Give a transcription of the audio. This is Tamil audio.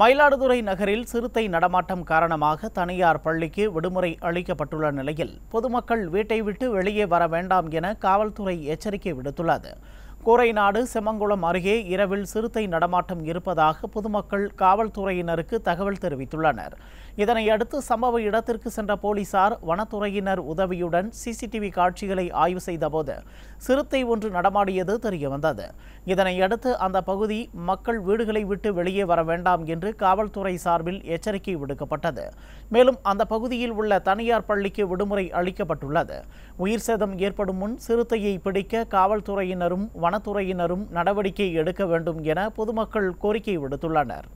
மயிலாடுதுறை நகரில் சிறுத்தை நடமாட்டம் காரணமாக தனியார் பள்ளிக்கு விடுமுறை அளிக்கப்பட்டுள்ள நிலையில் பொதுமக்கள் வீட்டை விட்டு வெளியே வர வேண்டாம் என காவல்துறை எச்சரிக்கை விடுத்துள்ளது கோரைநாடு செமங்குளம் அருகே இரவில் சிறுத்தை நடமாட்டம் இருப்பதாக பொதுமக்கள் காவல்துறையினருக்கு தகவல் தெரிவித்துள்ளனர் இதனையடுத்து சம்பவ இடத்திற்கு சென்ற போலீசார் வனத்துறையினர் உதவியுடன் சிசிடிவி காட்சிகளை ஆய்வு செய்தபோது சிறுத்தை ஒன்று நடமாடியது தெரியவந்தது இதனையடுத்து அந்த பகுதி மக்கள் வீடுகளை விட்டு வெளியே வர வேண்டாம் என்று காவல்துறை சார்பில் எச்சரிக்கை விடுக்கப்பட்டது மேலும் அந்த பகுதியில் உள்ள தனியார் பள்ளிக்கு விடுமுறை அளிக்கப்பட்டுள்ளது உயிர் சேதம் ஏற்படும் முன் சிறுத்தையை பிடிக்க காவல்துறையினரும் வன வனத்துறையினரும் நடவடிக்கை எடுக்க வேண்டும் என பொதுமக்கள் கோரிக்கை விடுத்துள்ளனர்